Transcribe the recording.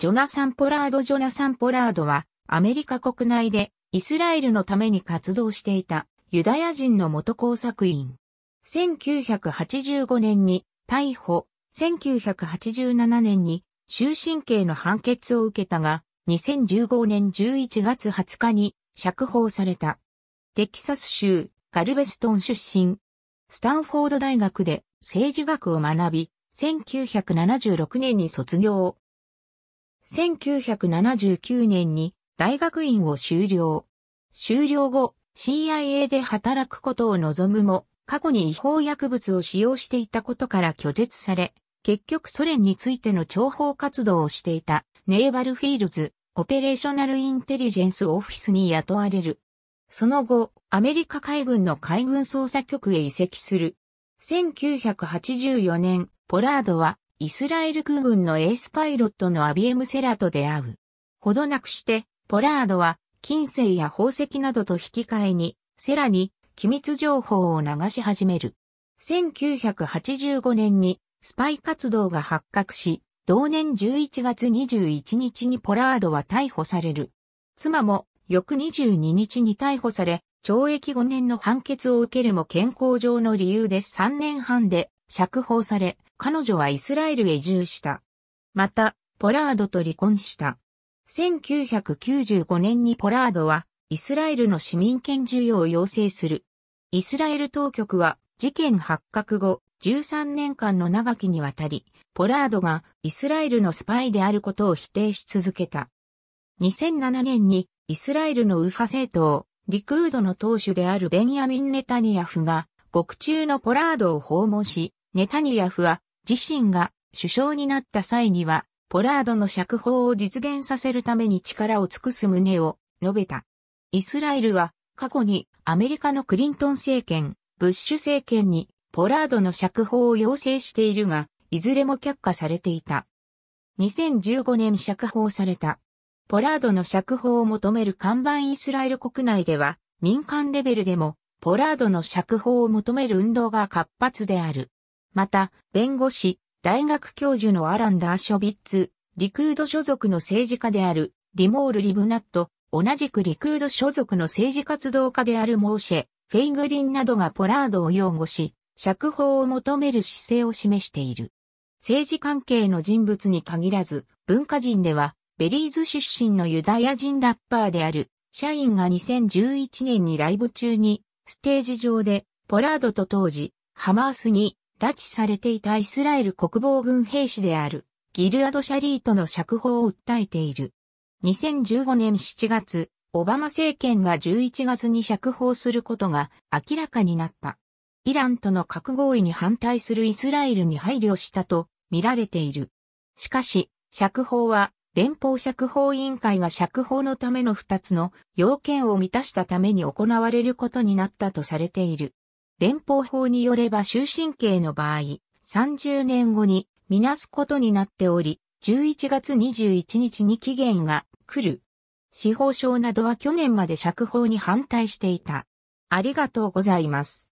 ジョナサン・ポラード・ジョナサン・ポラードは、アメリカ国内で、イスラエルのために活動していた、ユダヤ人の元工作員。1985年に、逮捕、1987年に、終身刑の判決を受けたが、2015年11月20日に、釈放された。テキサス州、ガルベストン出身。スタンフォード大学で政治学を学び、1976年に卒業。1979年に大学院を修了。修了後、CIA で働くことを望むも、過去に違法薬物を使用していたことから拒絶され、結局ソ連についての諜報活動をしていたネーバルフィールズ、オペレーショナルインテリジェンスオフィスに雇われる。その後、アメリカ海軍の海軍捜査局へ移籍する。1984年、ポラードはイスラエル空軍のエースパイロットのアビエム・セラと出会う。ほどなくして、ポラードは、金星や宝石などと引き換えに、セラに、機密情報を流し始める。1985年に、スパイ活動が発覚し、同年11月21日にポラードは逮捕される。妻も、翌22日に逮捕され、懲役5年の判決を受けるも健康上の理由で3年半で釈放され、彼女はイスラエルへ移住した。また、ポラードと離婚した。1995年にポラードは、イスラエルの市民権授与を要請する。イスラエル当局は、事件発覚後、13年間の長きにわたり、ポラードがイスラエルのスパイであることを否定し続けた。2007年にイスラエルの右派政党、リクードの党首であるベンヤミン・ネタニヤフが、獄中のポラードを訪問し、ネタニヤフは自身が首相になった際には、ポラードの釈放を実現させるために力を尽くす旨を述べた。イスラエルは過去にアメリカのクリントン政権、ブッシュ政権にポラードの釈放を要請しているが、いずれも却下されていた。2015年釈放された。ポラードの釈放を求める看板イスラエル国内では民間レベルでもポラードの釈放を求める運動が活発である。また、弁護士、大学教授のアラン・ダーショビッツ、リクード所属の政治家である、リモール・リブナット、同じくリクード所属の政治活動家であるモーシェ、フェイグリンなどがポラードを擁護し、釈放を求める姿勢を示している。政治関係の人物に限らず、文化人では、ベリーズ出身のユダヤ人ラッパーである、社員が2011年にライブ中に、ステージ上で、ポラードと当時、ハマースに拉致されていたイスラエル国防軍兵士であるギルアド・シャリートの釈放を訴えている。2015年7月、オバマ政権が11月に釈放することが明らかになった。イランとの核合意に反対するイスラエルに配慮したと見られている。しかし、釈放は連邦釈放委員会が釈放のための2つの要件を満たしたために行われることになったとされている。連邦法によれば終身刑の場合、30年後にみなすことになっており、11月21日に期限が来る。司法省などは去年まで釈放に反対していた。ありがとうございます。